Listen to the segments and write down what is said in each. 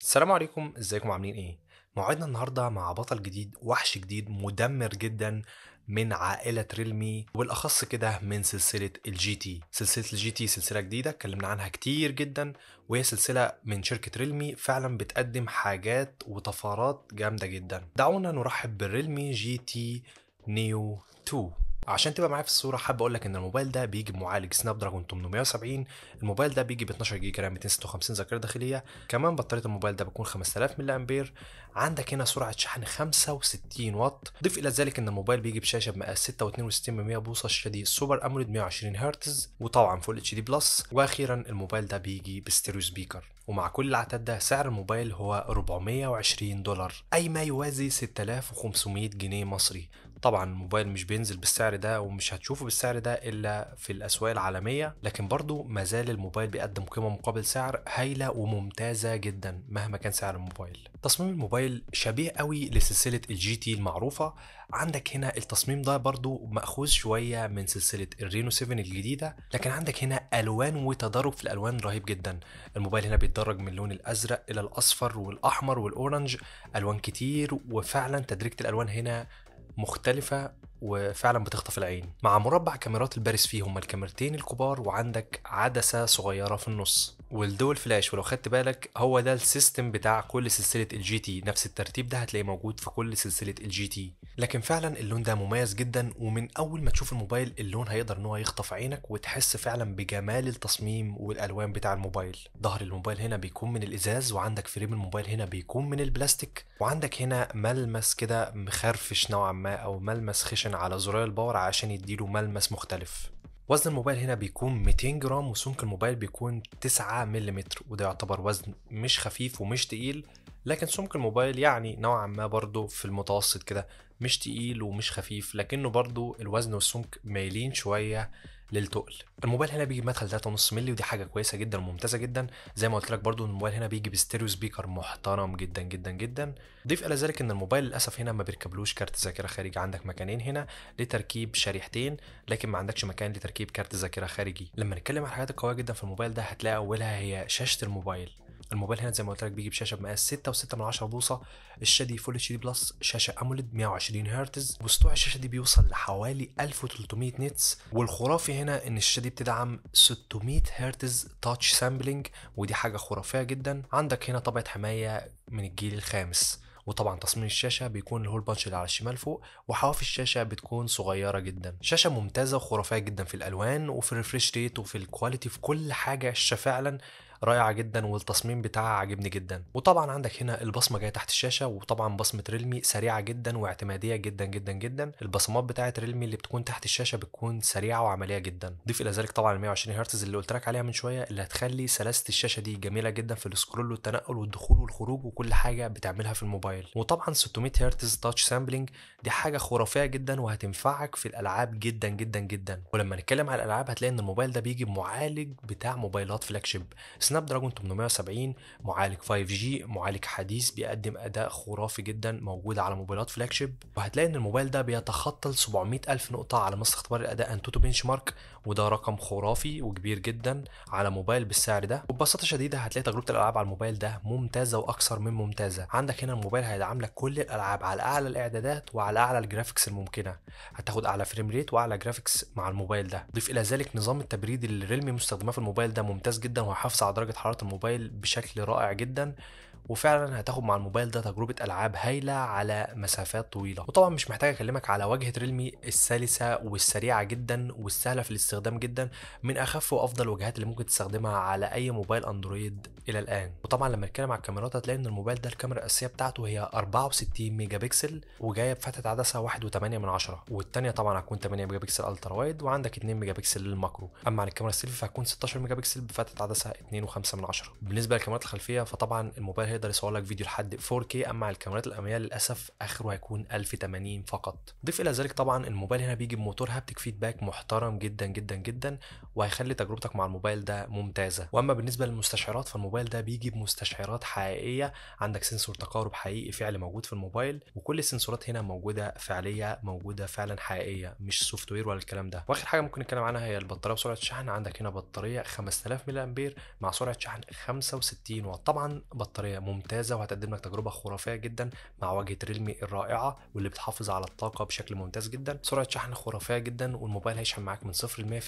السلام عليكم ازيكم عاملين ايه موعدنا النهارده مع بطل جديد وحش جديد مدمر جدا من عائله ريلمي وبالاخص كده من سلسله الجي تي سلسله الجي تي سلسله جديده اتكلمنا عنها كتير جدا وهي سلسله من شركه ريلمي فعلا بتقدم حاجات وطفرات جامده جدا دعونا نرحب بالريلمي جي تي نيو 2 عشان تبقى معايا في الصوره حابب اقول لك ان الموبايل ده بيجي بمعالج سناب دراجون 870 الموبايل ده بيجي ب 12 جيجا رام 256 ذاكره داخليه كمان بطاريه الموبايل ده بتكون 5000 ملي امبير عندك هنا سرعه شحن 65 واط ضيف الى ذلك ان الموبايل بيجي بشاشه بمقاس 6.62 من 100 بوصه شادي سوبر اموليد 120 هرتز وطبعا فول اتش دي بلس واخيرا الموبايل ده بيجي بستيريو سبيكر ومع كل العتاد ده سعر الموبايل هو 420 دولار اي ما يوازي 6500 جنيه مصري طبعا الموبايل مش بينزل بالسعر ده ومش هتشوفه بالسعر ده الا في الاسواق العالميه لكن برضه مازال الموبايل بيقدم قيمه مقابل سعر هايله وممتازه جدا مهما كان سعر الموبايل تصميم الموبايل شبيه قوي لسلسله الجي تي المعروفه عندك هنا التصميم ده برضو مأخوذ شوية من سلسلة الرينو 7 الجديدة لكن عندك هنا ألوان وتدرج في الألوان رهيب جدا الموبايل هنا بيتدرج من اللون الأزرق إلى الأصفر والأحمر والأورنج ألوان كتير وفعلا تدريجة الألوان هنا مختلفة وفعلا بتخطف العين مع مربع كاميرات الباريس فيه هما الكاميرتين الكبار وعندك عدسة صغيرة في النص والدول فلاش ولو خدت بالك هو ده السيستم بتاع كل سلسله الجي تي نفس الترتيب ده هتلاقيه موجود في كل سلسله الجي تي لكن فعلا اللون ده مميز جدا ومن اول ما تشوف الموبايل اللون هيقدر ان هو يخطف عينك وتحس فعلا بجمال التصميم والالوان بتاع الموبايل ظهر الموبايل هنا بيكون من الازاز وعندك فريم الموبايل هنا بيكون من البلاستيك وعندك هنا ملمس كده مخرفش نوعا ما او ملمس خشن على زرار الباور عشان يديله ملمس مختلف وزن الموبايل هنا بيكون 200 جرام وسمك الموبايل بيكون 9 ملم وده يعتبر وزن مش خفيف ومش تقيل لكن سمك الموبايل يعني نوعا ما برضه في المتوسط كده مش تقيل ومش خفيف لكنه برضه الوزن والسمك مايلين شوية للتقل الموبايل هنا بيجي بمدخل 3.5 مللي ودي حاجه كويسه جدا وممتازه جدا زي ما قلت لك برده الموبايل هنا بيجي بستيريو سبيكر محترم جدا جدا جدا ضيف الى ذلك ان الموبايل للاسف هنا ما بيركبلوش كارت ذاكره خارجي عندك مكانين هنا لتركيب شريحتين لكن ما عندكش مكان لتركيب كارت ذاكره خارجي لما نتكلم عن الحاجات القويه جدا في الموبايل ده هتلاقي اولها هي شاشه الموبايل الموبايل هنا زي ما قلت لك بيجي بشاشه بمقاس 6.6 بوصه الشادي فول اتش دي بلس شاشه اموليد 120 هرتز وسطوع الشاشه دي بيوصل لحوالي 1300 نتس والخرافي هنا ان الشاشه دي بتدعم 600 هرتز تاتش سامبلنج ودي حاجه خرافيه جدا عندك هنا طبقه حمايه من الجيل الخامس وطبعا تصميم الشاشه بيكون الهول بانش اللي على الشمال فوق وحواف الشاشه بتكون صغيره جدا شاشه ممتازه وخرافيه جدا في الالوان وفي الريفريش ريت وفي الكواليتي في كل حاجه الشاشه فعلا رائعه جدا والتصميم بتاعها عاجبني جدا وطبعا عندك هنا البصمه جايه تحت الشاشه وطبعا بصمه ريلمي سريعه جدا واعتماديه جدا جدا جدا البصمات بتاعه ريلمي اللي بتكون تحت الشاشه بتكون سريعه وعمليه جدا ضيف الى ذلك طبعا ال 120 هرتز اللي قلت لك عليها من شويه اللي هتخلي سلاسه الشاشه دي جميله جدا في السكرول والتنقل والدخول والخروج وكل حاجه بتعملها في الموبايل وطبعا 600 هرتز تاتش سامبلنج دي حاجه خرافيه جدا وهتنفعك في الالعاب جدا جدا جدا ولما نتكلم على الالعاب هتلاقي ان الموبايل ده بيجي بمعالج بتاع موبايلات فلاج سناب دراجون 870 معالج 5G معالج حديث بيقدم أداء خرافي جدا موجود على موبايلات فلاج شيب وهتلاقي إن الموبايل ده بيتخطى ال 700 ألف نقطة على مصر اختبار الأداء أنتوتو بنش مارك وده رقم خرافي وكبير جدا على موبايل بالسعر ده وببساطة شديدة هتلاقي تجربة الألعاب على الموبايل ده ممتازة وأكثر من ممتازة عندك هنا الموبايل هيدعم لك كل الألعاب على أعلى الإعدادات وعلى أعلى الجرافيكس الممكنة هتاخد أعلى فريم ريت وأعلى جرافيكس مع الموبايل ده ضيف إلى ذلك نظام التبريد اللي ريلمي مستخدماه في الموبايل ده ممتاز جدا وهيحافظ على درجه حراره الموبايل بشكل رائع جدا وفعلا هتاخد مع الموبايل ده تجربه العاب هايله على مسافات طويله وطبعا مش محتاج اكلمك على واجهه ريلمي السلسه والسريعه جدا والسهله في الاستخدام جدا من اخف وافضل الوجهات اللي ممكن تستخدمها على اي موبايل اندرويد الى الان وطبعا لما نتكلم على الكاميرات هتلاقي ان الموبايل ده الكاميرا الاساسيه بتاعته هي 64 ميجا بكسل وجايه بفتحه عدسه 1.8 من والثانيه طبعا هتكون 8 ميجا بكسل الترا وايد وعندك 2 ميجا بكسل للماكرو اما على الكاميرا السيلفي فهتكون 16 ميجا بكسل بفتحه عدسه 2.5 من بالنسبه للكاميرات الخلفيه فطبعا الموبايل هيقدر يصور لك فيديو لحد 4K اما على الكاميرات الاماميه للاسف اخره هيكون 1080 فقط ضيف الى ذلك طبعا الموبايل هنا بيجي بموتور هابتك فيدباك محترم جدا جدا جدا وهيخلي تجربتك مع الموبايل ده ممتازه واما بالنسبه للمستشعرات فالموبايل ده بيجي بمستشعرات حقيقيه عندك سنسور تقارب حقيقي فعل موجود في الموبايل وكل السنسورات هنا موجوده فعليه موجوده فعلا حقيقيه مش سوفت وير ولا الكلام ده واخر حاجه ممكن نتكلم عنها هي البطاريه وسرعه الشحن عندك هنا بطاريه 5000 ملي امبير مع سرعه شحن 65 واط طبعا بطاريه ممتازه وهتقدم لك تجربه خرافيه جدا مع واجهه ريلمي الرائعه واللي بتحافظ على الطاقه بشكل ممتاز جدا سرعه شحن خرافيه جدا والموبايل هيشحن معاك من 0 ل 100%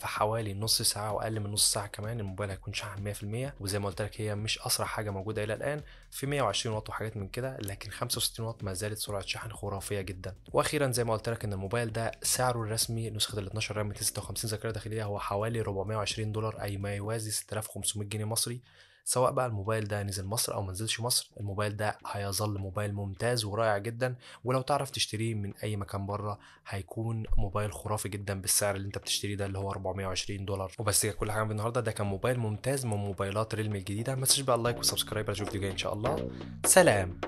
في حوالي نص ساعه واقل من نص ساعه كمان الموبايل هيكون شحن 100% وزي ما قلت لك هي مش اسرع حاجه موجوده الى الان في 120 واط وحاجات من كده لكن 65 واط ما زالت سرعه شحن خرافيه جدا واخيرا زي ما قلت لك ان الموبايل ده سعره الرسمي نسخه ال 12 رام 56 ذاكره داخليه هو حوالي 420 دولار اي ما يوازي 6500 جنيه مصري سواء بقى الموبايل ده نزل مصر او ما نزلش مصر الموبايل ده هيظل موبايل ممتاز ورائع جدا ولو تعرف تشتريه من اي مكان بره هيكون موبايل خرافي جدا بالسعر اللي انت بتشتريه ده اللي هو 420 دولار وبس كده كل حاجه النهارده ده كان موبايل ممتاز من موبايلات ريلمي الجديده ما تنساش بقى اللايك والسبسكرايب اشوف فيديو جاي ان شاء الله سلام